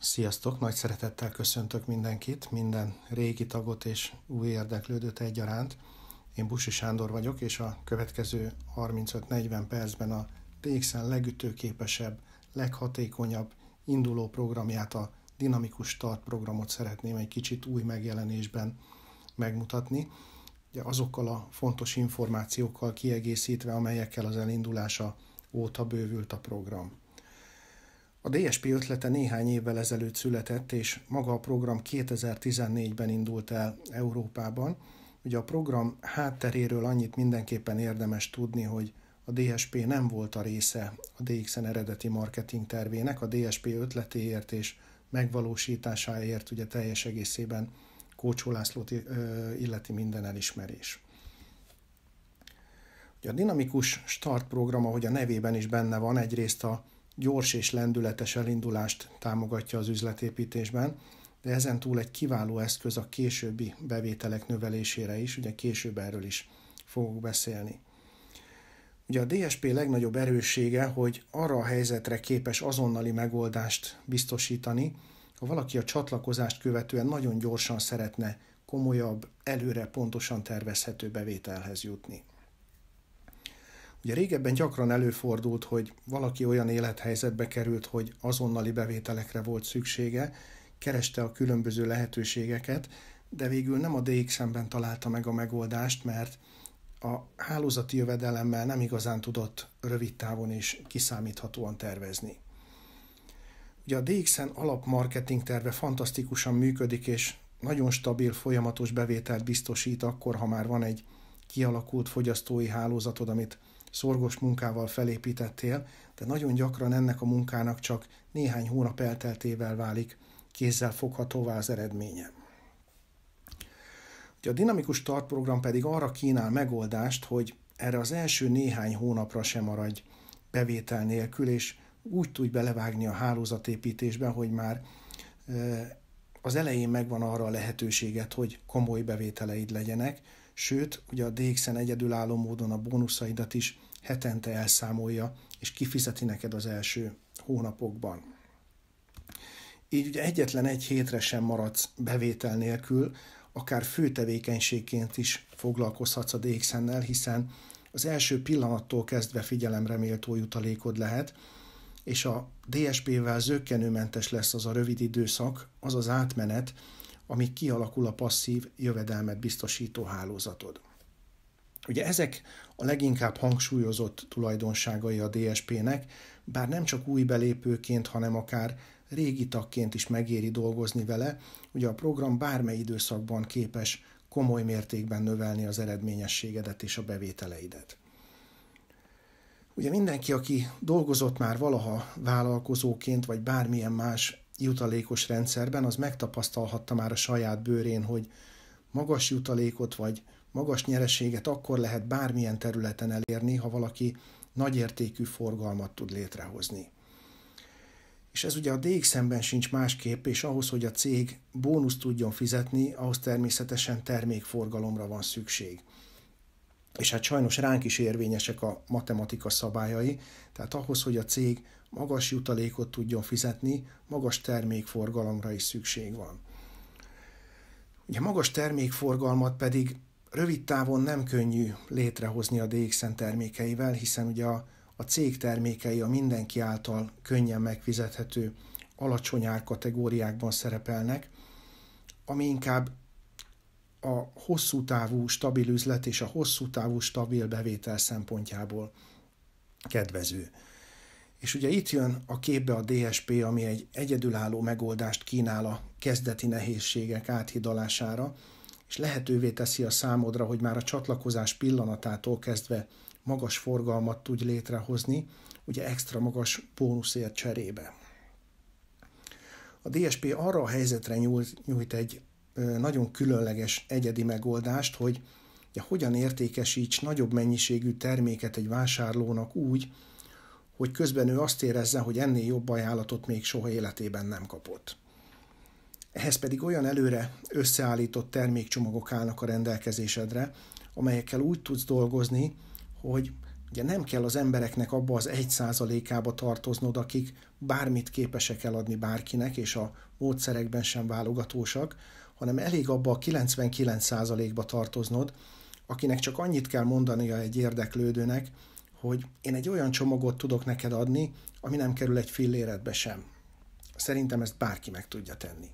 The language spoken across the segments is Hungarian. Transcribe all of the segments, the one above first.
Sziasztok! Nagy szeretettel köszöntök mindenkit, minden régi tagot és új érdeklődőt egyaránt. Én Busi Sándor vagyok, és a következő 35-40 percben a TXN legütőképesebb, leghatékonyabb induló programját, a Dinamikus Start programot szeretném egy kicsit új megjelenésben megmutatni. Ugye azokkal a fontos információkkal kiegészítve, amelyekkel az elindulása óta bővült a program. A DSP ötlete néhány évvel ezelőtt született, és maga a program 2014-ben indult el Európában. Ugye a program hátteréről annyit mindenképpen érdemes tudni, hogy a DSP nem volt a része a DXN eredeti marketing tervének, a DSP ötletéért és megvalósításáért ugye teljes egészében Kócsó Lászlót illeti minden elismerés. Ugye a dinamikus start program, ahogy a nevében is benne van, egyrészt a gyors és lendületes elindulást támogatja az üzletépítésben, de ezen túl egy kiváló eszköz a későbbi bevételek növelésére is, ugye később erről is fogok beszélni. Ugye a DSP legnagyobb erőssége, hogy arra a helyzetre képes azonnali megoldást biztosítani, ha valaki a csatlakozást követően nagyon gyorsan szeretne komolyabb, előre pontosan tervezhető bevételhez jutni. Ugye régebben gyakran előfordult, hogy valaki olyan élethelyzetbe került, hogy azonnali bevételekre volt szüksége, kereste a különböző lehetőségeket, de végül nem a DXM-ben találta meg a megoldást, mert a hálózati jövedelemmel nem igazán tudott rövid távon és kiszámíthatóan tervezni. Ugye a DXN marketing terve fantasztikusan működik, és nagyon stabil, folyamatos bevételt biztosít akkor, ha már van egy kialakult fogyasztói hálózatod, amit szorgos munkával felépítettél, de nagyon gyakran ennek a munkának csak néhány hónap elteltével válik kézzel foghatóvá az eredménye. Ugye a dinamikus tartprogram pedig arra kínál megoldást, hogy erre az első néhány hónapra sem maradj bevétel nélkül, és úgy tudj belevágni a hálózatépítésben, hogy már az elején megvan arra a lehetőséget, hogy komoly bevételeid legyenek, sőt, ugye a DX-en egyedülálló módon a bónuszaidat is hetente elszámolja, és kifizeti neked az első hónapokban. Így ugye egyetlen egy hétre sem maradsz bevétel nélkül, akár főtevékenységként is foglalkozhatsz a DXN-nel, hiszen az első pillanattól kezdve figyelemre méltó jutalékod lehet, és a DSP-vel zöggenőmentes lesz az a rövid időszak, az az átmenet, amíg kialakul a passzív jövedelmet biztosító hálózatod. Ugye ezek a leginkább hangsúlyozott tulajdonságai a DSP-nek, bár nem csak új belépőként, hanem akár régi tagként is megéri dolgozni vele, ugye a program bármely időszakban képes komoly mértékben növelni az eredményességedet és a bevételeidet. Ugye mindenki, aki dolgozott már valaha vállalkozóként, vagy bármilyen más jutalékos rendszerben, az megtapasztalhatta már a saját bőrén, hogy magas jutalékot vagy Magas nyereséget akkor lehet bármilyen területen elérni, ha valaki nagyértékű forgalmat tud létrehozni. És ez ugye a DX-ben sincs másképp, és ahhoz, hogy a cég bónuszt tudjon fizetni, ahhoz természetesen termékforgalomra van szükség. És hát sajnos ránk is érvényesek a matematika szabályai, tehát ahhoz, hogy a cég magas jutalékot tudjon fizetni, magas termékforgalomra is szükség van. Ugye magas termékforgalmat pedig Rövid távon nem könnyű létrehozni a DXN termékeivel, hiszen ugye a, a cég termékei a mindenki által könnyen megfizethető alacsony árkategóriákban szerepelnek, ami inkább a hosszú távú stabil üzlet és a hosszú távú stabil bevétel szempontjából kedvező. És ugye itt jön a képbe a DSP, ami egy egyedülálló megoldást kínál a kezdeti nehézségek áthidalására, és lehetővé teszi a számodra, hogy már a csatlakozás pillanatától kezdve magas forgalmat tudj létrehozni, ugye extra magas bónuszért cserébe. A DSP arra a helyzetre nyújt egy nagyon különleges egyedi megoldást, hogy ugye, hogyan értékesíts nagyobb mennyiségű terméket egy vásárlónak úgy, hogy közben ő azt érezze, hogy ennél jobb ajánlatot még soha életében nem kapott. Ehhez pedig olyan előre összeállított termékcsomagok állnak a rendelkezésedre, amelyekkel úgy tudsz dolgozni, hogy ugye nem kell az embereknek abba az egy százalékába tartoznod, akik bármit képesek eladni bárkinek, és a módszerekben sem válogatósak, hanem elég abba a 99 százalékba tartoznod, akinek csak annyit kell mondania egy érdeklődőnek, hogy én egy olyan csomagot tudok neked adni, ami nem kerül egy filléretbe sem. Szerintem ezt bárki meg tudja tenni.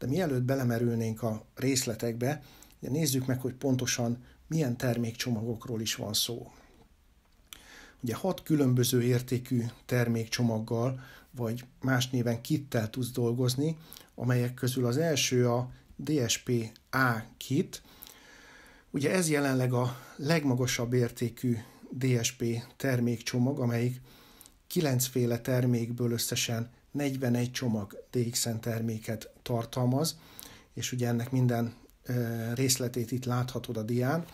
De mielőtt belemerülnénk a részletekbe, nézzük meg, hogy pontosan milyen termékcsomagokról is van szó. Ugye hat különböző értékű termékcsomaggal, vagy más néven kittel tudsz dolgozni, amelyek közül az első a DSP A kit. Ugye ez jelenleg a legmagasabb értékű DSP termékcsomag, amelyik kilencféle termékből összesen 41 csomag DXN terméket tartalmaz, és ugye ennek minden részletét itt láthatod a dián.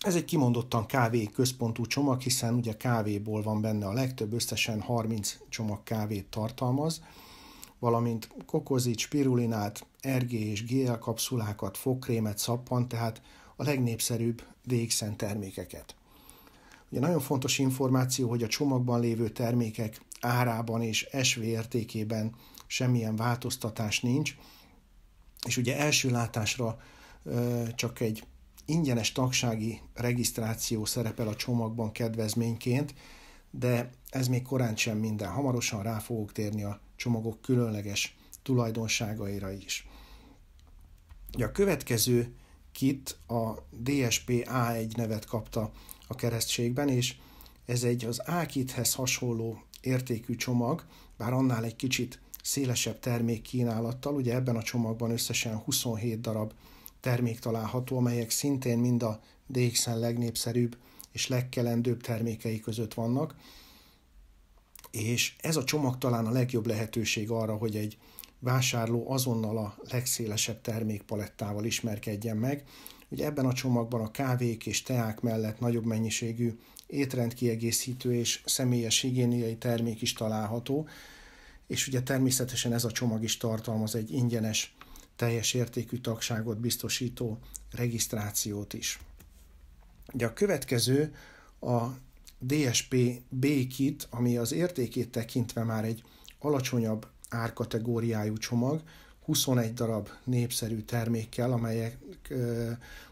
Ez egy kimondottan kávé központú csomag, hiszen ugye kávéból van benne a legtöbb, összesen 30 csomag kávét tartalmaz, valamint kokozit, spirulinát, RG és GL kapszulákat, fogkrémet, szappan, tehát a legnépszerűbb DXN termékeket. Ugye nagyon fontos információ, hogy a csomagban lévő termékek árában és SV értékében semmilyen változtatás nincs, és ugye első látásra csak egy ingyenes tagsági regisztráció szerepel a csomagban kedvezményként, de ez még korán sem minden. Hamarosan rá fogok térni a csomagok különleges tulajdonságaira is. A következő kit a DSP A1 nevet kapta a keresztségben, és ez egy az A kithez hasonló értékű csomag, bár annál egy kicsit szélesebb termékkínálattal. Ugye ebben a csomagban összesen 27 darab termék található, amelyek szintén mind a DXN legnépszerűbb és legkelendőbb termékei között vannak. És ez a csomag talán a legjobb lehetőség arra, hogy egy vásárló azonnal a legszélesebb termékpalettával ismerkedjen meg. Ugye ebben a csomagban a kávék és teák mellett nagyobb mennyiségű étrendkiegészítő és személyes higiéniai termék is található, és ugye természetesen ez a csomag is tartalmaz egy ingyenes, teljes értékű tagságot biztosító regisztrációt is. Ugye a következő a DSP B-kit, ami az értékét tekintve már egy alacsonyabb árkategóriájú csomag, 21 darab népszerű termékkel, amelyek e,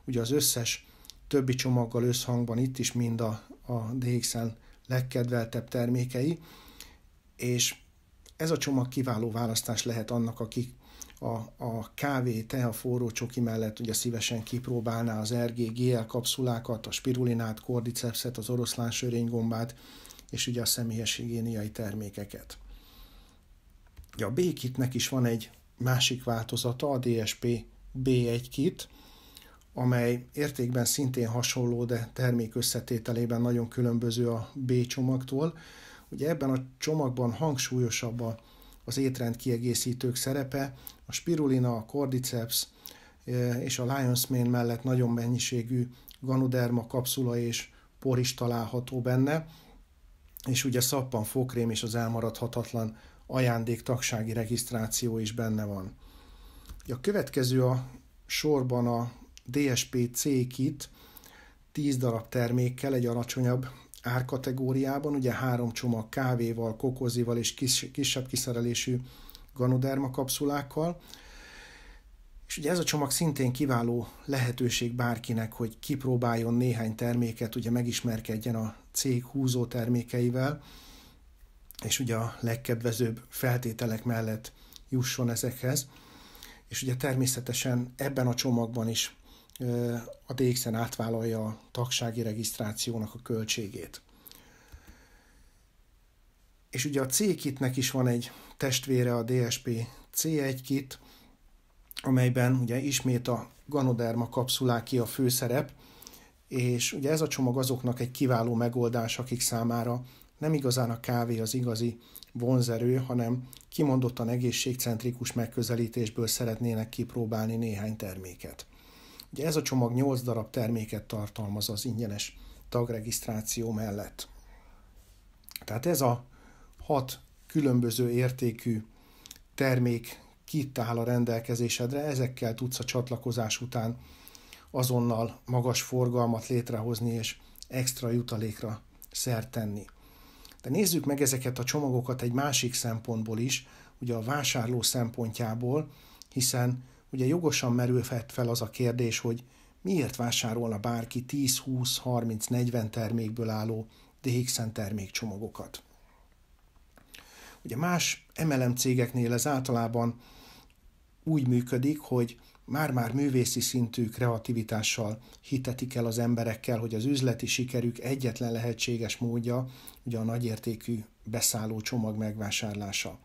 ugye az összes többi csomaggal összhangban itt is mind a, a DXN legkedveltebb termékei, és ez a csomag kiváló választás lehet annak, aki a, a kávé, te a forró csoki mellett ugye szívesen kipróbálná az RG, GL kapszulákat, a spirulinát, kordicepszet, az oroszlán sörénygombát, és ugye a személyes higiéniai termékeket. Ja, a B-kitnek is van egy másik változata, a DSP B1 kit, amely értékben szintén hasonló, de termék összetételében nagyon különböző a B csomagtól. Ugye ebben a csomagban hangsúlyosabb a, az étrend kiegészítők szerepe, a spirulina, a cordyceps e, és a lion's mane mellett nagyon mennyiségű ganoderma kapszula és por is található benne, és ugye szappan, fokrém és az elmaradhatatlan ajándék tagsági regisztráció is benne van. A következő a sorban a DSP C kit 10 darab termékkel egy alacsonyabb árkategóriában, ugye három csomag kávéval, kokozival és kis, kisebb kiszerelésű ganoderma kapszulákkal, és ugye ez a csomag szintén kiváló lehetőség bárkinek, hogy kipróbáljon néhány terméket, ugye megismerkedjen a cég húzó termékeivel, és ugye a legkedvezőbb feltételek mellett jusson ezekhez. És ugye természetesen ebben a csomagban is a DXN átvállalja a tagsági regisztrációnak a költségét. És ugye a C-kitnek is van egy testvére, a DSP C1 kit, amelyben ugye ismét a ganoderma kapszuláki a főszerep, és ugye ez a csomag azoknak egy kiváló megoldás, akik számára nem igazán a kávé az igazi vonzerő, hanem kimondottan egészségcentrikus megközelítésből szeretnének kipróbálni néhány terméket. Ugye ez a csomag 8 darab terméket tartalmaz az ingyenes tagregisztráció mellett. Tehát ez a hat különböző értékű termék kit áll a rendelkezésedre, ezekkel tudsz a csatlakozás után azonnal magas forgalmat létrehozni és extra jutalékra szert tenni. De nézzük meg ezeket a csomagokat egy másik szempontból is, ugye a vásárló szempontjából, hiszen ugye jogosan merül fel az a kérdés, hogy miért vásárolna bárki 10, 20, 30, 40 termékből álló DXN termékcsomagokat. Ugye más MLM cégeknél ez általában úgy működik, hogy már-már művészi szintű kreativitással hitetik el az emberekkel, hogy az üzleti sikerük egyetlen lehetséges módja ugye a nagyértékű beszálló csomag megvásárlása.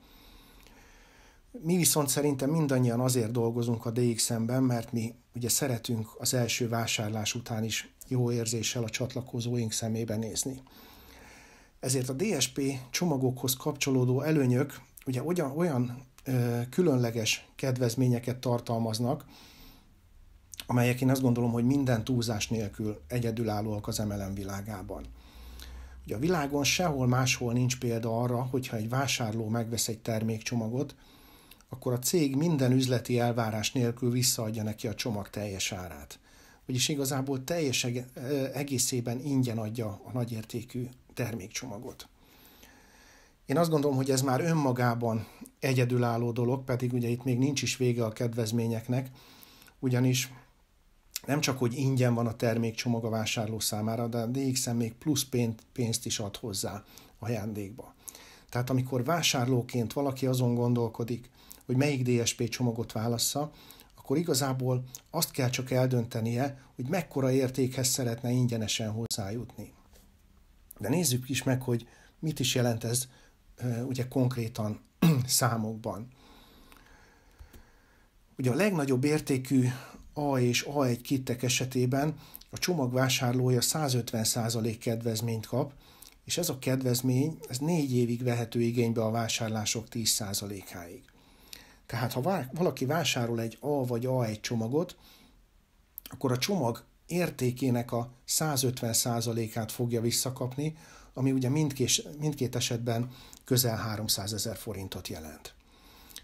Mi viszont szerintem mindannyian azért dolgozunk a dx ben mert mi ugye szeretünk az első vásárlás után is jó érzéssel a csatlakozóink szemébe nézni. Ezért a DSP csomagokhoz kapcsolódó előnyök ugye olyan, olyan ö, különleges kedvezményeket tartalmaznak, amelyek én azt gondolom, hogy minden túlzás nélkül egyedülállóak az MLM világában. Ugye a világon sehol máshol nincs példa arra, hogyha egy vásárló megvesz egy termékcsomagot, akkor a cég minden üzleti elvárás nélkül visszaadja neki a csomag teljes árát. Vagyis igazából teljes egészében ingyen adja a nagyértékű termékcsomagot. Én azt gondolom, hogy ez már önmagában egyedülálló dolog, pedig ugye itt még nincs is vége a kedvezményeknek, ugyanis nem csak, hogy ingyen van a termékcsomag a vásárló számára, de a DXM még plusz pénzt is ad hozzá ajándékba. Tehát amikor vásárlóként valaki azon gondolkodik, hogy melyik DSP csomagot válassza, akkor igazából azt kell csak eldöntenie, hogy mekkora értékhez szeretne ingyenesen hozzájutni. De nézzük is meg, hogy mit is jelent ez ugye konkrétan számokban. Ugye a legnagyobb értékű A és A1 kittek esetében a csomag vásárlója 150% kedvezményt kap, és ez a kedvezmény ez négy évig vehető igénybe a vásárlások 10%-áig. Tehát ha valaki vásárol egy A vagy A1 csomagot, akkor a csomag értékének a 150%-át fogja visszakapni, ami ugye mindkés, mindkét esetben közel 300 ezer forintot jelent.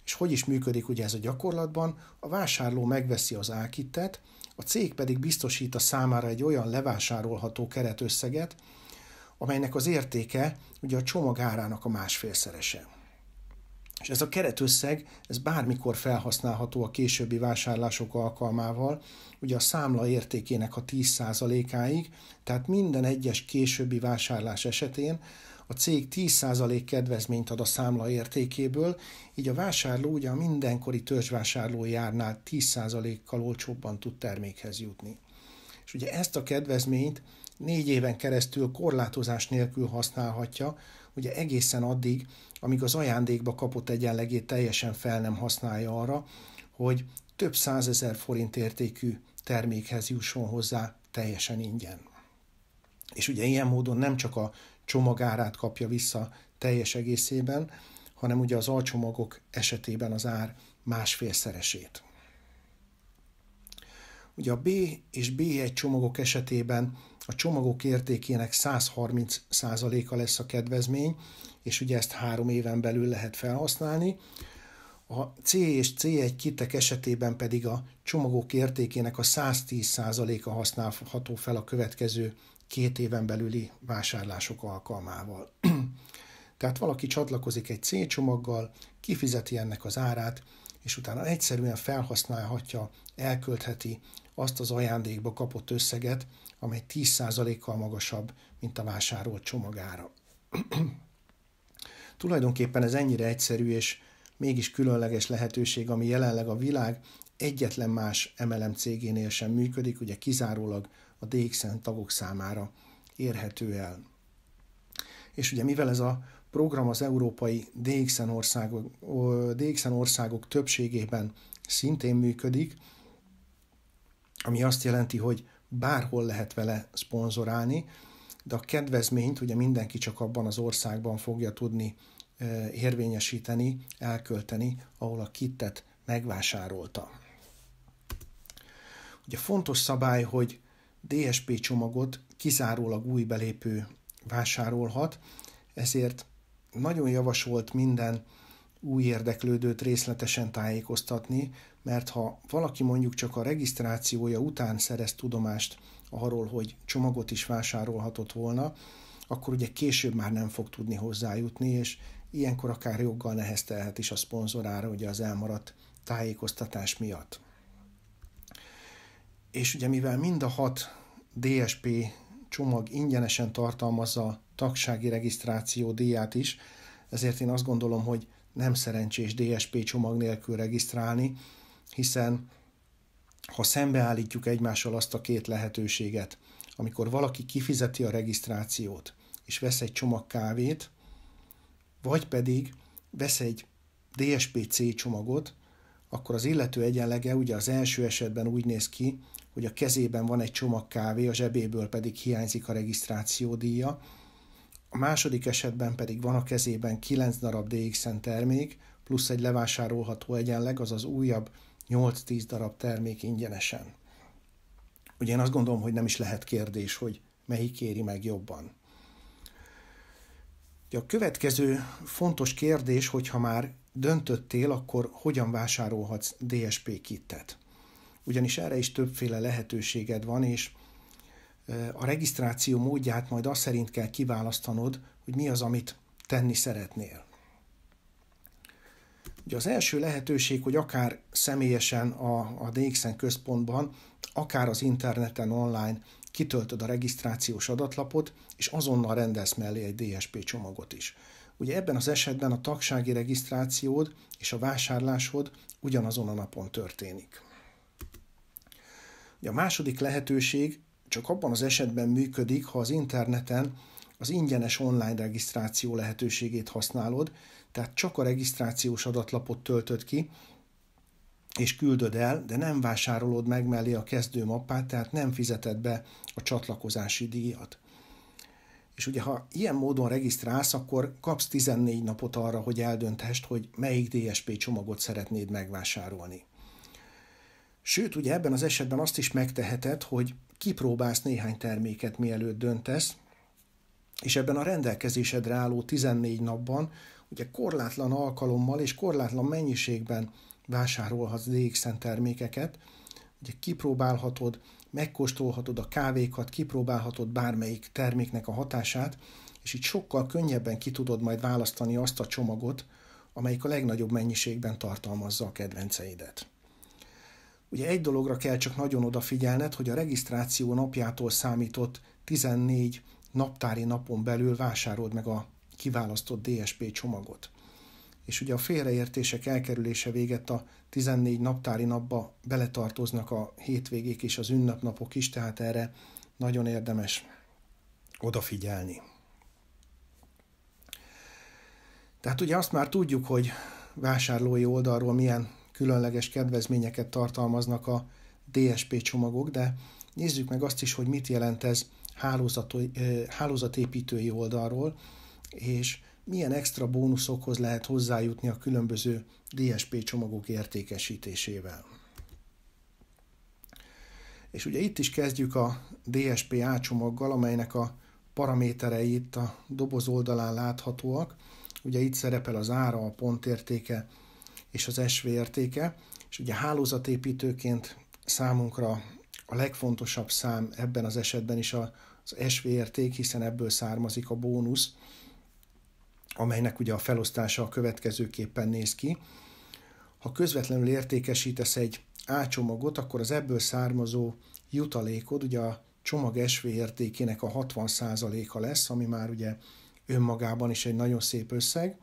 És hogy is működik ugye ez a gyakorlatban? A vásárló megveszi az ákittet, a cég pedig biztosít a számára egy olyan levásárolható keretösszeget, amelynek az értéke ugye a csomag árának a másfélszerese. És ez a keretösszeg, ez bármikor felhasználható a későbbi vásárlások alkalmával, ugye a számla értékének a 10%-áig, tehát minden egyes későbbi vásárlás esetén a cég 10% kedvezményt ad a számla értékéből, így a vásárló ugye a mindenkori törzsvásárló árnál 10%-kal olcsóbban tud termékhez jutni. És ugye ezt a kedvezményt négy éven keresztül korlátozás nélkül használhatja, ugye egészen addig, amíg az ajándékba kapott egyenlegét teljesen fel nem használja arra, hogy több százezer forint értékű termékhez jusson hozzá teljesen ingyen. És ugye ilyen módon nem csak a csomagárát kapja vissza teljes egészében, hanem ugye az alcsomagok esetében az ár másfélszeresét. Ugye a B és B1 csomagok esetében a csomagok értékének 130%-a lesz a kedvezmény, és ugye ezt három éven belül lehet felhasználni. A C és C1 kitek esetében pedig a csomagok értékének a 110%-a használható fel a következő két éven belüli vásárlások alkalmával. Tehát valaki csatlakozik egy C csomaggal, kifizeti ennek az árát, és utána egyszerűen felhasználhatja, elköltheti azt az ajándékba kapott összeget, amely 10%-kal magasabb, mint a vásárolt csomagára. Tulajdonképpen ez ennyire egyszerű és mégis különleges lehetőség, ami jelenleg a világ egyetlen más MLM cégénél sem működik, ugye kizárólag a DXN tagok számára érhető el. És ugye mivel ez a program az európai DXN országok, DXN országok többségében szintén működik, ami azt jelenti, hogy bárhol lehet vele szponzorálni, de a kedvezményt ugye mindenki csak abban az országban fogja tudni érvényesíteni, elkölteni, ahol a kitet megvásárolta. Ugye fontos szabály, hogy DSP csomagot kizárólag új belépő vásárolhat, ezért nagyon javasolt minden új érdeklődőt részletesen tájékoztatni, mert ha valaki mondjuk csak a regisztrációja után szerez tudomást arról, hogy csomagot is vásárolhatott volna, akkor ugye később már nem fog tudni hozzájutni, és ilyenkor akár joggal neheztelhet is a szponzorára ugye az elmaradt tájékoztatás miatt. És ugye mivel mind a hat DSP csomag ingyenesen tartalmazza tagsági regisztráció díját is, ezért én azt gondolom, hogy nem szerencsés DSP csomag nélkül regisztrálni, hiszen ha szembeállítjuk egymással azt a két lehetőséget, amikor valaki kifizeti a regisztrációt és vesz egy csomag kávét, vagy pedig vesz egy DSPC csomagot, akkor az illető egyenlege ugye az első esetben úgy néz ki, hogy a kezében van egy csomag kávé, a zsebéből pedig hiányzik a regisztráció díja. a második esetben pedig van a kezében 9 darab DXN termék, plusz egy levásárolható egyenleg, azaz újabb 8-10 darab termék ingyenesen. Ugye én azt gondolom, hogy nem is lehet kérdés, hogy melyik éri meg jobban. A következő fontos kérdés, hogyha már döntöttél, akkor hogyan vásárolhatsz DSP kittet? Ugyanis erre is többféle lehetőséged van, és a regisztráció módját majd azt szerint kell kiválasztanod, hogy mi az, amit tenni szeretnél. Ugye az első lehetőség, hogy akár személyesen a, a DXN központban, akár az interneten online kitöltöd a regisztrációs adatlapot, és azonnal rendelsz mellé egy DSP csomagot is. Ugye ebben az esetben a tagsági regisztrációd és a vásárlásod ugyanazon a napon történik. Ugye a második lehetőség csak abban az esetben működik, ha az interneten az ingyenes online regisztráció lehetőségét használod, tehát csak a regisztrációs adatlapot töltöd ki, és küldöd el, de nem vásárolod meg mellé a kezdő mappát, tehát nem fizeted be a csatlakozási díjat. És ugye, ha ilyen módon regisztrálsz, akkor kapsz 14 napot arra, hogy eldönthest, hogy melyik DSP csomagot szeretnéd megvásárolni. Sőt, ugye ebben az esetben azt is megteheted, hogy kipróbálsz néhány terméket, mielőtt döntesz, és ebben a rendelkezésedre álló 14 napban ugye korlátlan alkalommal és korlátlan mennyiségben vásárolhatsz DXN termékeket, ugye kipróbálhatod, megkóstolhatod a kávékat, kipróbálhatod bármelyik terméknek a hatását, és így sokkal könnyebben ki tudod majd választani azt a csomagot, amelyik a legnagyobb mennyiségben tartalmazza a kedvenceidet. Ugye egy dologra kell csak nagyon odafigyelned, hogy a regisztráció napjától számított 14 naptári napon belül vásárold meg a kiválasztott DSP csomagot és ugye a félreértések elkerülése véget a 14 naptári napba beletartoznak a hétvégék és az ünnepnapok is, tehát erre nagyon érdemes odafigyelni. Tehát ugye azt már tudjuk, hogy vásárlói oldalról milyen különleges kedvezményeket tartalmaznak a DSP csomagok, de nézzük meg azt is, hogy mit jelent ez hálózatépítői oldalról, és milyen extra bónuszokhoz lehet hozzájutni a különböző DSP csomagok értékesítésével. És ugye itt is kezdjük a DSP-A csomaggal, amelynek a paraméterei itt a doboz oldalán láthatóak. Ugye itt szerepel az ára, a pontértéke és az SV értéke, és ugye hálózatépítőként számunkra a legfontosabb szám ebben az esetben is az SV érték, hiszen ebből származik a bónusz, amelynek ugye a felosztása a következőképpen néz ki. Ha közvetlenül értékesítesz egy A csomagot, akkor az ebből származó jutalékod, ugye a csomag SV értékének a 60%-a lesz, ami már ugye önmagában is egy nagyon szép összeg.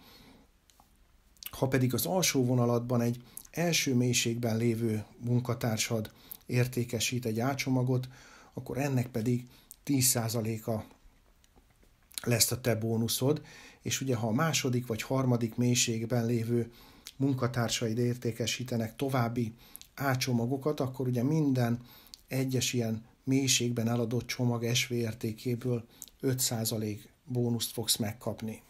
Ha pedig az alsó vonalatban egy első mélységben lévő munkatársad értékesít egy ácsomagot, akkor ennek pedig 10%-a lesz a te bónuszod, és ugye ha a második vagy harmadik mélységben lévő munkatársaid értékesítenek további ácsomagokat, akkor ugye minden egyes ilyen mélységben eladott csomag SV értékéből 5% bónuszt fogsz megkapni.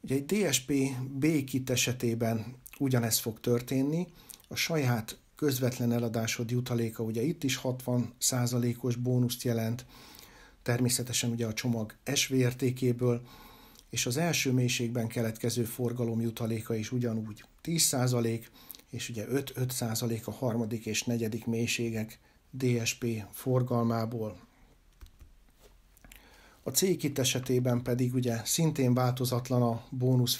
Ugye egy DSP B-kit esetében ugyanez fog történni, a saját közvetlen eladásod jutaléka, ugye itt is 60%-os bónuszt jelent, természetesen ugye a csomag SV értékéből, és az első mélységben keletkező forgalom jutaléka is ugyanúgy 10%, és ugye 5-5% a harmadik és negyedik mélységek DSP forgalmából. A cégkit esetében pedig ugye szintén változatlan a bónusz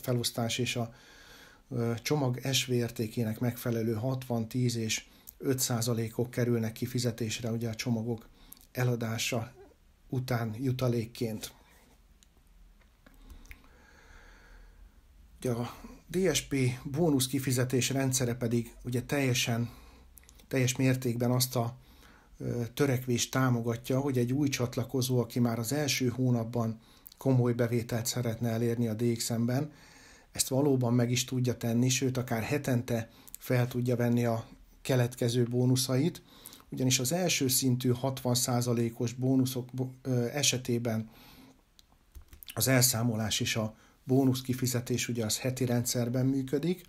felosztás és a csomag SV értékének megfelelő 60, 10 és 5 ok kerülnek kifizetésre ugye a csomagok eladása után jutalékként. a DSP bónusz kifizetés rendszere pedig ugye teljesen, teljes mértékben azt a törekvést támogatja, hogy egy új csatlakozó, aki már az első hónapban komoly bevételt szeretne elérni a DXM-ben, ezt valóban meg is tudja tenni, sőt, akár hetente fel tudja venni a keletkező bónuszait – ugyanis az első szintű 60%-os bónuszok esetében az elszámolás és a bónusz kifizetés ugye az heti rendszerben működik,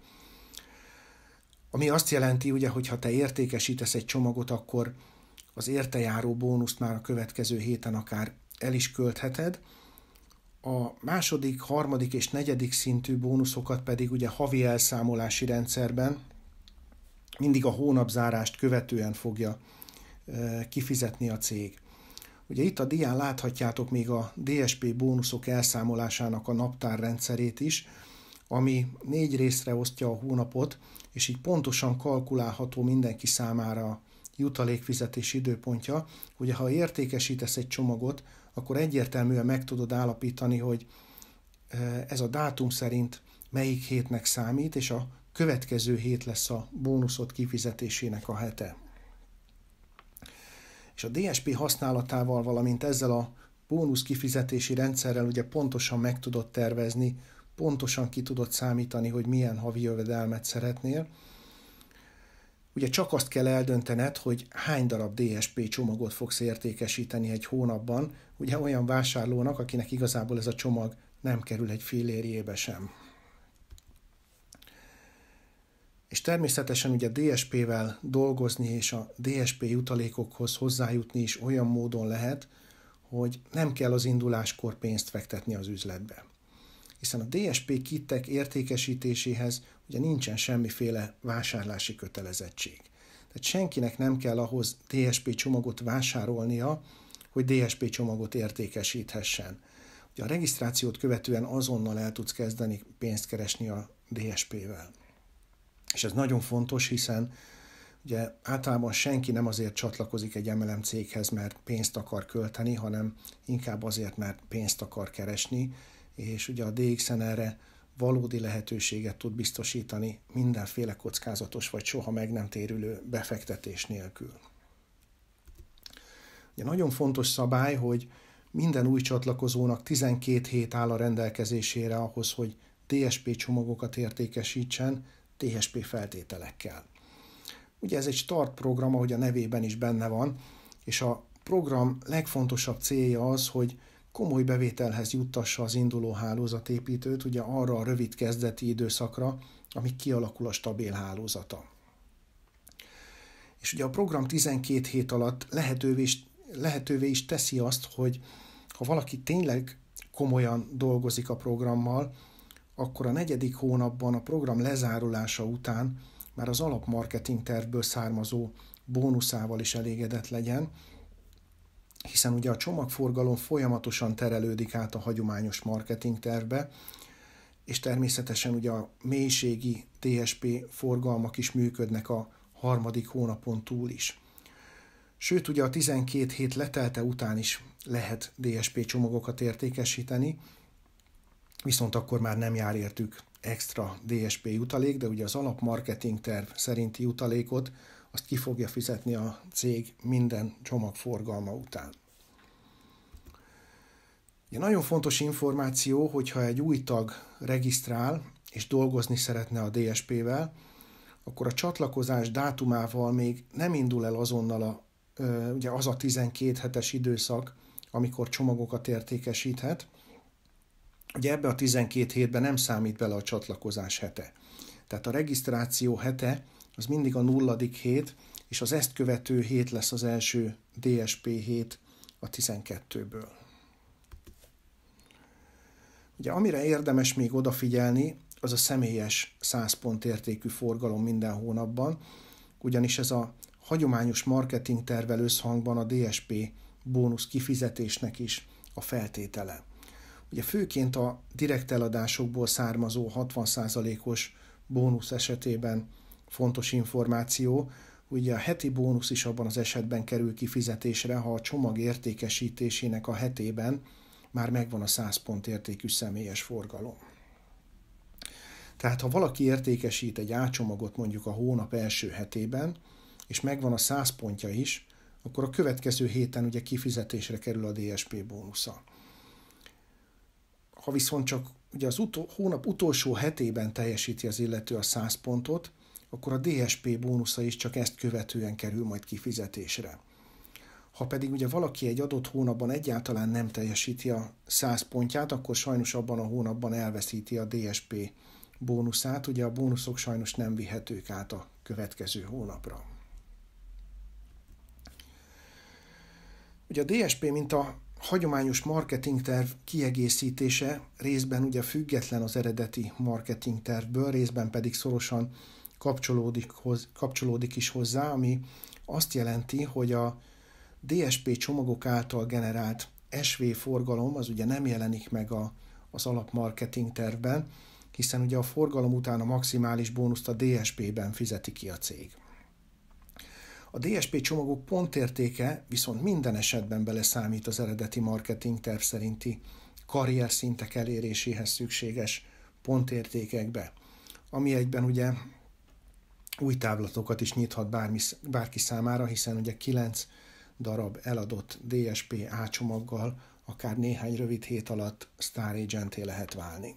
ami azt jelenti, ugye, hogy ha te értékesítesz egy csomagot, akkor az értejáró bónuszt már a következő héten akár el is költheted. A második, harmadik és negyedik szintű bónuszokat pedig ugye havi elszámolási rendszerben mindig a hónapzárást követően fogja kifizetni a cég. Ugye itt a dián láthatjátok még a DSP bónuszok elszámolásának a naptárrendszerét is, ami négy részre osztja a hónapot, és így pontosan kalkulálható mindenki számára jutalékfizetés időpontja. Ugye ha értékesítesz egy csomagot, akkor egyértelműen meg tudod állapítani, hogy ez a dátum szerint melyik hétnek számít, és a következő hét lesz a bónuszot kifizetésének a hete. És a DSP használatával, valamint ezzel a bónusz kifizetési rendszerrel ugye pontosan meg tudod tervezni, pontosan ki tudod számítani, hogy milyen havi jövedelmet szeretnél. Ugye csak azt kell eldöntened, hogy hány darab DSP csomagot fogsz értékesíteni egy hónapban, ugye olyan vásárlónak, akinek igazából ez a csomag nem kerül egy fél sem és természetesen ugye DSP-vel dolgozni és a DSP jutalékokhoz hozzájutni is olyan módon lehet, hogy nem kell az induláskor pénzt fektetni az üzletbe. Hiszen a DSP kittek értékesítéséhez ugye nincsen semmiféle vásárlási kötelezettség. Tehát senkinek nem kell ahhoz DSP csomagot vásárolnia, hogy DSP csomagot értékesíthessen. Ugye a regisztrációt követően azonnal el tudsz kezdeni pénzt keresni a DSP-vel. És ez nagyon fontos, hiszen ugye általában senki nem azért csatlakozik egy MLM céghez, mert pénzt akar költeni, hanem inkább azért, mert pénzt akar keresni, és ugye a DXN erre valódi lehetőséget tud biztosítani mindenféle kockázatos vagy soha meg nem térülő befektetés nélkül. Ugye nagyon fontos szabály, hogy minden új csatlakozónak 12 hét áll a rendelkezésére ahhoz, hogy DSP csomagokat értékesítsen, THP feltételekkel. Ugye ez egy start program, ahogy a nevében is benne van, és a program legfontosabb célja az, hogy komoly bevételhez juttassa az induló hálózatépítőt, ugye arra a rövid kezdeti időszakra, amíg kialakul a stabil hálózata. És ugye a program 12 hét alatt lehetővé is, lehetővé is teszi azt, hogy ha valaki tényleg komolyan dolgozik a programmal, akkor a negyedik hónapban a program lezárulása után már az alapmarketing tervből származó bónuszával is elégedett legyen, hiszen ugye a csomagforgalom folyamatosan terelődik át a hagyományos marketing tervbe, és természetesen ugye a mélységi TSP forgalmak is működnek a harmadik hónapon túl is. Sőt, ugye a 12 hét letelte után is lehet DSP csomagokat értékesíteni, viszont akkor már nem jár értük extra DSP jutalék, de ugye az alapmarketing terv szerinti jutalékot azt ki fogja fizetni a cég minden csomag forgalma után. Ugye nagyon fontos információ, hogyha egy új tag regisztrál és dolgozni szeretne a DSP-vel, akkor a csatlakozás dátumával még nem indul el azonnal a, ugye az a 12 hetes időszak, amikor csomagokat értékesíthet, Ugye ebbe a 12 hétben nem számít bele a csatlakozás hete. Tehát a regisztráció hete az mindig a nulladik hét, és az ezt követő hét lesz az első DSP hét a 12-ből. Ugye amire érdemes még odafigyelni, az a személyes 100 pont értékű forgalom minden hónapban, ugyanis ez a hagyományos marketing tervel összhangban a DSP bónusz kifizetésnek is a feltétele. Ugye főként a direkt eladásokból származó 60%-os bónusz esetében fontos információ, ugye a heti bónusz is abban az esetben kerül kifizetésre, ha a csomag értékesítésének a hetében már megvan a 100 pont értékű személyes forgalom. Tehát ha valaki értékesít egy ácsomagot mondjuk a hónap első hetében, és megvan a 100 pontja is, akkor a következő héten ugye kifizetésre kerül a DSP bónusza. Ha viszont csak ugye az utó, hónap utolsó hetében teljesíti az illető a 100 pontot, akkor a DSP bónusza is csak ezt követően kerül majd kifizetésre. Ha pedig ugye valaki egy adott hónapban egyáltalán nem teljesíti a 100 pontját, akkor sajnos abban a hónapban elveszíti a DSP bónuszát, ugye a bónuszok sajnos nem vihetők át a következő hónapra. Ugye a DSP, mint a hagyományos marketingterv kiegészítése részben ugye független az eredeti marketingtervből, részben pedig szorosan kapcsolódik, hoz, kapcsolódik is hozzá, ami azt jelenti, hogy a DSP csomagok által generált SV forgalom az ugye nem jelenik meg a, az alapmarketing tervben, hiszen ugye a forgalom után a maximális bónuszt a DSP-ben fizeti ki a cég. A DSP csomagok pontértéke viszont minden esetben beleszámít az eredeti marketing terv szerinti karrier szintek eléréséhez szükséges pontértékekbe, ami egyben ugye új távlatokat is nyithat bármi, bárki számára, hiszen ugye 9 darab eladott DSP A csomaggal akár néhány rövid hét alatt Star agent lehet válni.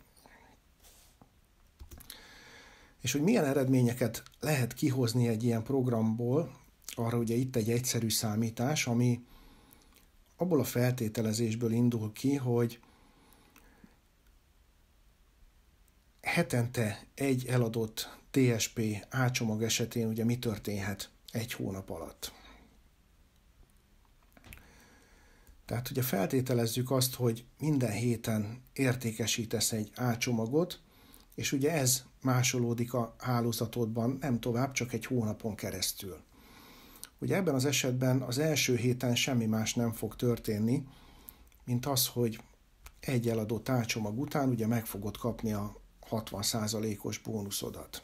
És hogy milyen eredményeket lehet kihozni egy ilyen programból, arra ugye itt egy egyszerű számítás, ami abból a feltételezésből indul ki, hogy hetente egy eladott TSP ácsomag esetén ugye mi történhet egy hónap alatt. Tehát ugye feltételezzük azt, hogy minden héten értékesítesz egy ácsomagot, és ugye ez másolódik a hálózatodban nem tovább, csak egy hónapon keresztül. Ugye ebben az esetben az első héten semmi más nem fog történni, mint az, hogy egy eladó tárcsomag után ugye meg fogod kapni a 60%-os bónuszodat.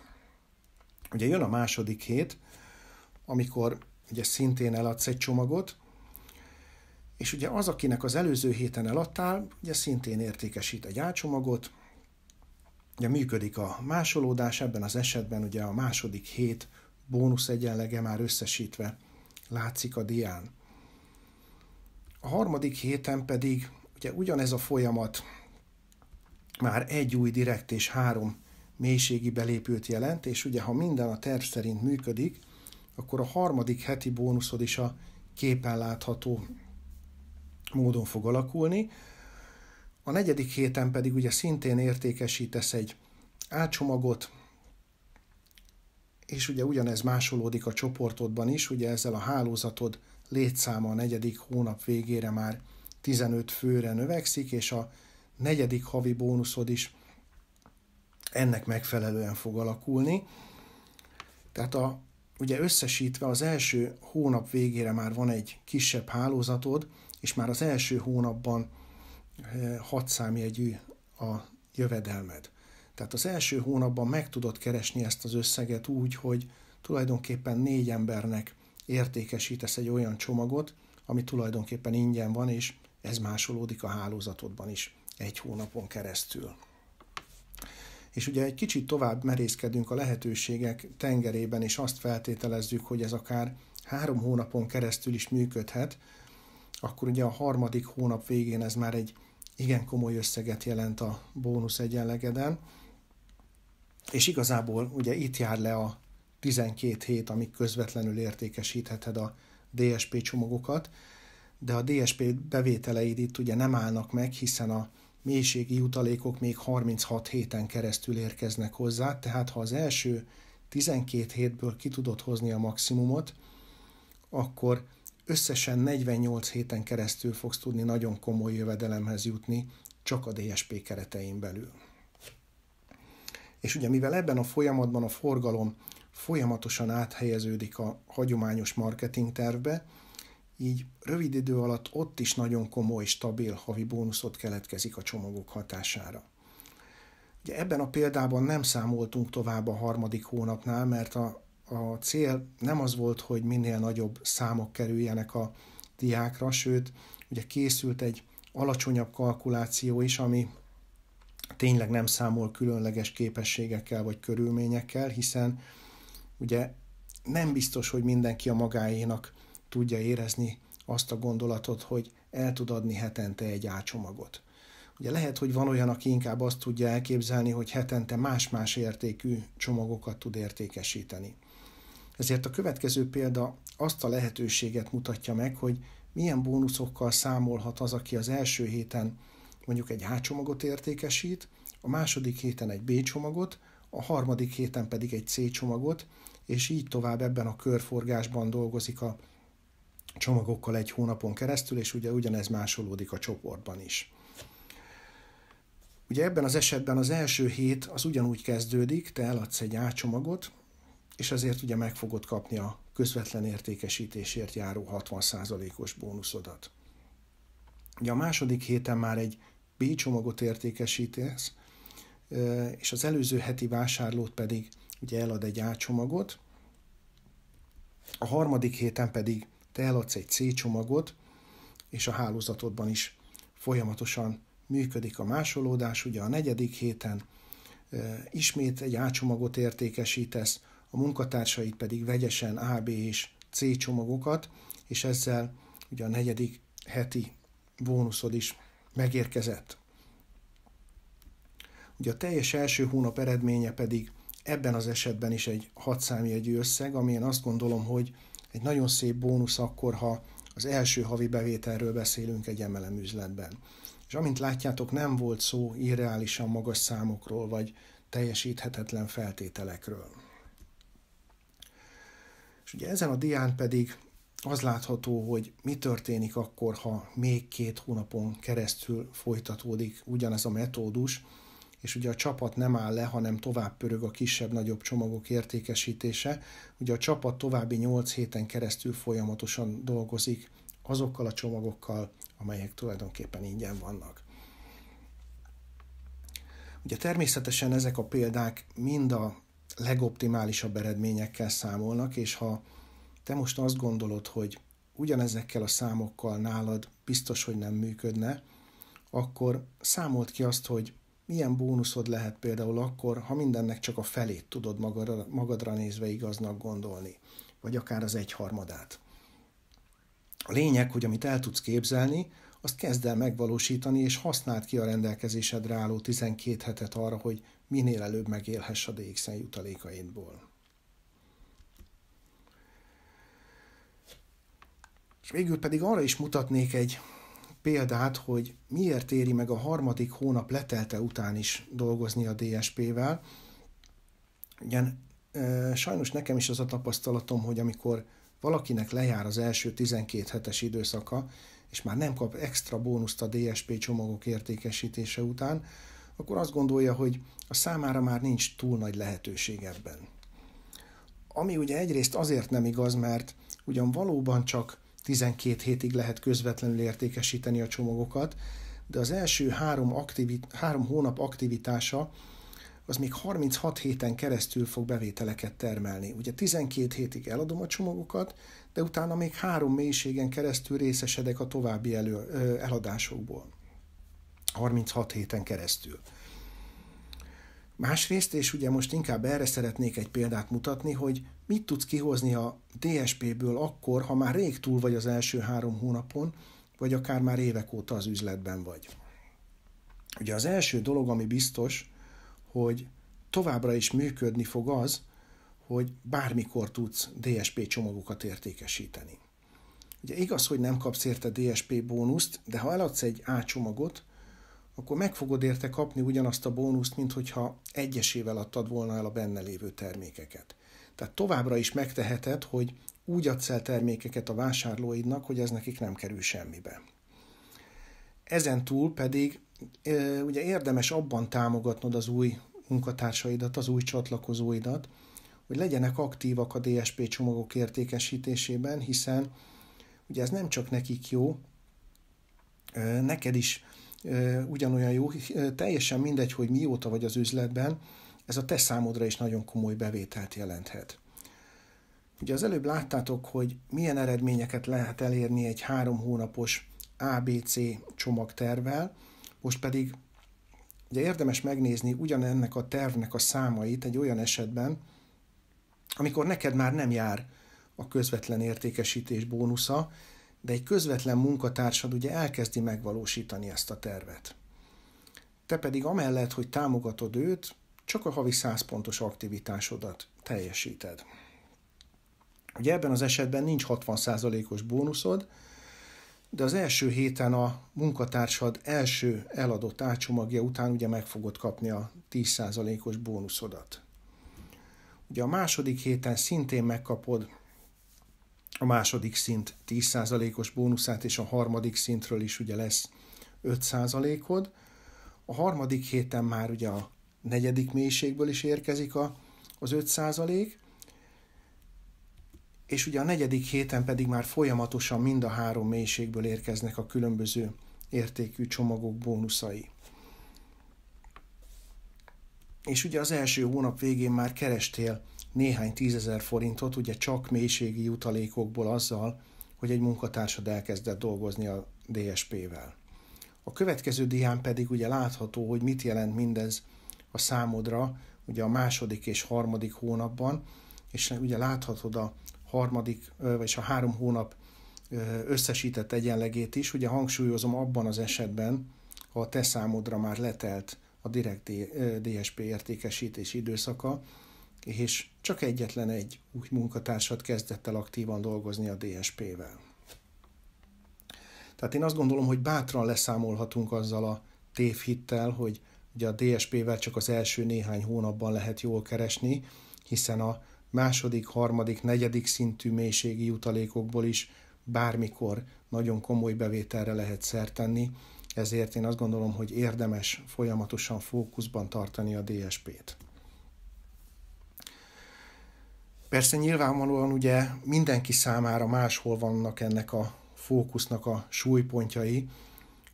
Ugye jön a második hét, amikor ugye szintén eladsz egy csomagot, és ugye az, akinek az előző héten eladtál, ugye szintén értékesít egy álcsomagot, ugye működik a másolódás, ebben az esetben ugye a második hét bónusz egyenlege már összesítve látszik a dián. A harmadik héten pedig ugye ugyanez a folyamat már egy új direkt és három mélységi belépőt jelent, és ugye ha minden a terv szerint működik, akkor a harmadik heti bónuszod is a képen látható módon fog alakulni. A negyedik héten pedig ugye szintén értékesítesz egy átcsomagot, és ugye ugyanez másolódik a csoportodban is, ugye ezzel a hálózatod létszáma a negyedik hónap végére már 15 főre növekszik, és a negyedik havi bónuszod is ennek megfelelően fog alakulni. Tehát a, ugye összesítve az első hónap végére már van egy kisebb hálózatod, és már az első hónapban eh, hat számjegyű a jövedelmed. Tehát az első hónapban meg tudod keresni ezt az összeget úgy, hogy tulajdonképpen négy embernek értékesítesz egy olyan csomagot, ami tulajdonképpen ingyen van, és ez másolódik a hálózatodban is egy hónapon keresztül. És ugye egy kicsit tovább merészkedünk a lehetőségek tengerében, és azt feltételezzük, hogy ez akár három hónapon keresztül is működhet, akkor ugye a harmadik hónap végén ez már egy igen komoly összeget jelent a bónusz egyenlegeden, és igazából ugye itt jár le a 12 hét, amik közvetlenül értékesítheted a DSP csomagokat, de a DSP bevételeid itt ugye nem állnak meg, hiszen a mélységi jutalékok még 36 héten keresztül érkeznek hozzá, tehát ha az első 12 hétből ki tudod hozni a maximumot, akkor összesen 48 héten keresztül fogsz tudni nagyon komoly jövedelemhez jutni, csak a DSP keretein belül. És ugye mivel ebben a folyamatban a forgalom folyamatosan áthelyeződik a hagyományos marketing tervbe, így rövid idő alatt ott is nagyon komoly, stabil havi bónuszot keletkezik a csomagok hatására. Ugye ebben a példában nem számoltunk tovább a harmadik hónapnál, mert a, a cél nem az volt, hogy minél nagyobb számok kerüljenek a diákra, sőt, ugye készült egy alacsonyabb kalkuláció is, ami tényleg nem számol különleges képességekkel vagy körülményekkel, hiszen ugye nem biztos, hogy mindenki a magáénak tudja érezni azt a gondolatot, hogy el tud adni hetente egy ácsomagot. Ugye lehet, hogy van olyan, aki inkább azt tudja elképzelni, hogy hetente más-más értékű csomagokat tud értékesíteni. Ezért a következő példa azt a lehetőséget mutatja meg, hogy milyen bónuszokkal számolhat az, aki az első héten mondjuk egy A csomagot értékesít, a második héten egy B csomagot, a harmadik héten pedig egy C csomagot, és így tovább ebben a körforgásban dolgozik a csomagokkal egy hónapon keresztül, és ugye ugyanez másolódik a csoportban is. Ugye ebben az esetben az első hét az ugyanúgy kezdődik, te eladsz egy átcsomagot, és azért ugye meg fogod kapni a közvetlen értékesítésért járó 60%-os bónuszodat. Ugye a második héten már egy B csomagot értékesítesz, és az előző heti vásárlót pedig ugye elad egy A csomagot, a harmadik héten pedig te eladsz egy C csomagot, és a hálózatodban is folyamatosan működik a másolódás, ugye a negyedik héten e, ismét egy A csomagot értékesítesz, a munkatársaid pedig vegyesen A, B és C csomagokat, és ezzel ugye a negyedik heti bónuszod is megérkezett. Ugye a teljes első hónap eredménye pedig ebben az esetben is egy hatszámjegyű összeg, ami én azt gondolom, hogy egy nagyon szép bónusz akkor, ha az első havi bevételről beszélünk egy emelem üzletben. És amint látjátok, nem volt szó irreálisan magas számokról, vagy teljesíthetetlen feltételekről. És ugye ezen a dián pedig az látható, hogy mi történik akkor, ha még két hónapon keresztül folytatódik ugyanez a metódus, és ugye a csapat nem áll le, hanem tovább pörög a kisebb-nagyobb csomagok értékesítése. Ugye a csapat további 8 héten keresztül folyamatosan dolgozik azokkal a csomagokkal, amelyek tulajdonképpen ingyen vannak. Ugye természetesen ezek a példák mind a legoptimálisabb eredményekkel számolnak, és ha te most azt gondolod, hogy ugyanezekkel a számokkal nálad biztos, hogy nem működne, akkor számolt ki azt, hogy milyen bónuszod lehet például akkor, ha mindennek csak a felét tudod magadra, magadra nézve igaznak gondolni, vagy akár az egyharmadát. A lényeg, hogy amit el tudsz képzelni, azt kezd el megvalósítani, és használd ki a rendelkezésedre álló 12 hetet arra, hogy minél előbb megélhess a DXN jutalékaidból. És végül pedig arra is mutatnék egy példát, hogy miért éri meg a harmadik hónap letelte után is dolgozni a DSP-vel. Ugyan sajnos nekem is az a tapasztalatom, hogy amikor valakinek lejár az első 12 hetes időszaka, és már nem kap extra bónuszt a DSP csomagok értékesítése után, akkor azt gondolja, hogy a számára már nincs túl nagy lehetőség ebben. Ami ugye egyrészt azért nem igaz, mert ugyan valóban csak 12 hétig lehet közvetlenül értékesíteni a csomagokat, de az első három, aktivit- három hónap aktivitása az még 36 héten keresztül fog bevételeket termelni. Ugye 12 hétig eladom a csomagokat, de utána még három mélységen keresztül részesedek a további elő, eladásokból. 36 héten keresztül. Másrészt, és ugye most inkább erre szeretnék egy példát mutatni, hogy mit tudsz kihozni a DSP-ből akkor, ha már rég túl vagy az első három hónapon, vagy akár már évek óta az üzletben vagy. Ugye az első dolog, ami biztos, hogy továbbra is működni fog az, hogy bármikor tudsz DSP csomagokat értékesíteni. Ugye igaz, hogy nem kapsz érte DSP bónuszt, de ha eladsz egy A csomagot, akkor meg fogod érte kapni ugyanazt a bónuszt, mint hogyha egyesével adtad volna el a benne lévő termékeket. Tehát továbbra is megteheted, hogy úgy adsz el termékeket a vásárlóidnak, hogy ez nekik nem kerül semmibe. Ezen túl pedig ugye érdemes abban támogatnod az új munkatársaidat, az új csatlakozóidat, hogy legyenek aktívak a DSP csomagok értékesítésében, hiszen ugye ez nem csak nekik jó, neked is ugyanolyan jó, teljesen mindegy, hogy mióta vagy az üzletben, ez a te számodra is nagyon komoly bevételt jelenthet. Ugye az előbb láttátok, hogy milyen eredményeket lehet elérni egy három hónapos ABC csomagtervvel, most pedig ugye érdemes megnézni ugyanennek a tervnek a számait egy olyan esetben, amikor neked már nem jár a közvetlen értékesítés bónusza, de egy közvetlen munkatársad ugye elkezdi megvalósítani ezt a tervet. Te pedig amellett, hogy támogatod őt, csak a havi 100 pontos aktivitásodat teljesíted. Ugye ebben az esetben nincs 60%-os bónuszod, de az első héten a munkatársad első eladott átcsomagja után ugye meg fogod kapni a 10%-os bónuszodat. Ugye a második héten szintén megkapod a második szint 10%-os bónuszát, és a harmadik szintről is ugye lesz 5%-od. A harmadik héten már ugye a negyedik mélységből is érkezik a, az 5%, és ugye a negyedik héten pedig már folyamatosan mind a három mélységből érkeznek a különböző értékű csomagok bónuszai. És ugye az első hónap végén már kerestél néhány tízezer forintot, ugye csak mélységi jutalékokból azzal, hogy egy munkatársad elkezdett dolgozni a DSP-vel. A következő dián pedig ugye látható, hogy mit jelent mindez a számodra, ugye a második és harmadik hónapban, és ugye láthatod a harmadik, vagy a három hónap összesített egyenlegét is, ugye hangsúlyozom abban az esetben, ha a te számodra már letelt a direkt DSP értékesítés időszaka, és csak egyetlen egy új munkatársat kezdett el aktívan dolgozni a DSP-vel. Tehát én azt gondolom, hogy bátran leszámolhatunk azzal a tévhittel, hogy ugye a DSP-vel csak az első néhány hónapban lehet jól keresni, hiszen a második, harmadik, negyedik szintű mélységi jutalékokból is bármikor nagyon komoly bevételre lehet szert tenni, ezért én azt gondolom, hogy érdemes folyamatosan fókuszban tartani a DSP-t. Persze nyilvánvalóan ugye mindenki számára máshol vannak ennek a fókusznak a súlypontjai.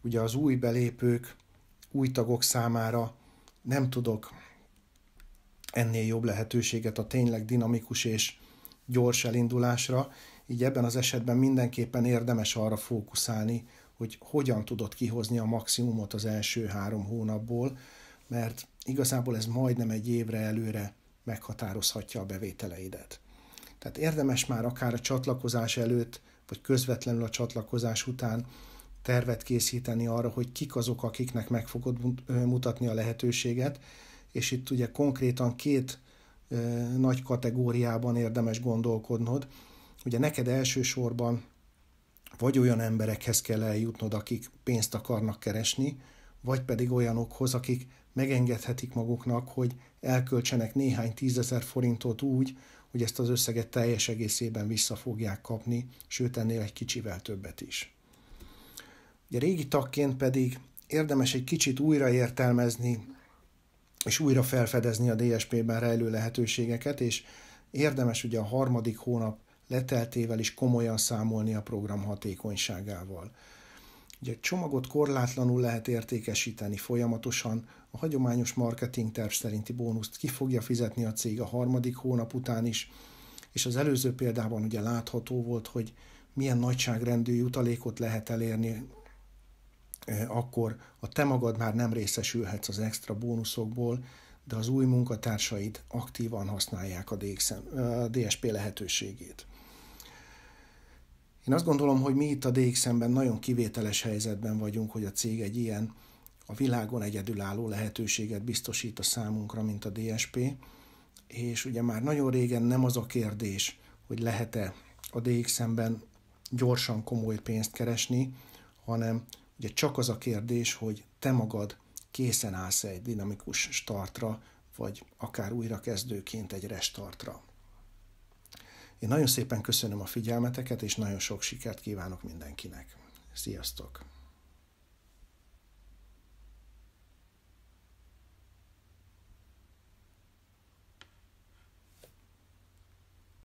Ugye az új belépők, új tagok számára nem tudok ennél jobb lehetőséget a tényleg dinamikus és gyors elindulásra, így ebben az esetben mindenképpen érdemes arra fókuszálni, hogy hogyan tudod kihozni a maximumot az első három hónapból, mert igazából ez majdnem egy évre előre meghatározhatja a bevételeidet. Tehát érdemes már akár a csatlakozás előtt, vagy közvetlenül a csatlakozás után tervet készíteni arra, hogy kik azok, akiknek meg fogod mutatni a lehetőséget, és itt ugye konkrétan két nagy kategóriában érdemes gondolkodnod. Ugye neked elsősorban vagy olyan emberekhez kell eljutnod, akik pénzt akarnak keresni, vagy pedig olyanokhoz, akik megengedhetik maguknak, hogy elköltsenek néhány tízezer forintot úgy, hogy ezt az összeget teljes egészében vissza fogják kapni, sőt ennél egy kicsivel többet is. Ugye régi tagként pedig érdemes egy kicsit újraértelmezni és újra felfedezni a DSP-ben rejlő lehetőségeket, és érdemes ugye a harmadik hónap leteltével is komolyan számolni a program hatékonyságával. Ugye egy csomagot korlátlanul lehet értékesíteni folyamatosan, a hagyományos marketing terv szerinti bónuszt ki fogja fizetni a cég a harmadik hónap után is, és az előző példában ugye látható volt, hogy milyen nagyságrendű jutalékot lehet elérni, akkor a te magad már nem részesülhetsz az extra bónuszokból, de az új munkatársaid aktívan használják a DSP lehetőségét. Én azt gondolom, hogy mi itt a DXM-ben nagyon kivételes helyzetben vagyunk, hogy a cég egy ilyen a világon egyedülálló lehetőséget biztosít a számunkra, mint a DSP, és ugye már nagyon régen nem az a kérdés, hogy lehet-e a DXM-ben gyorsan komoly pénzt keresni, hanem ugye csak az a kérdés, hogy te magad készen állsz egy dinamikus startra, vagy akár újrakezdőként egy restartra. Én nagyon szépen köszönöm a figyelmeteket, és nagyon sok sikert kívánok mindenkinek. Sziasztok!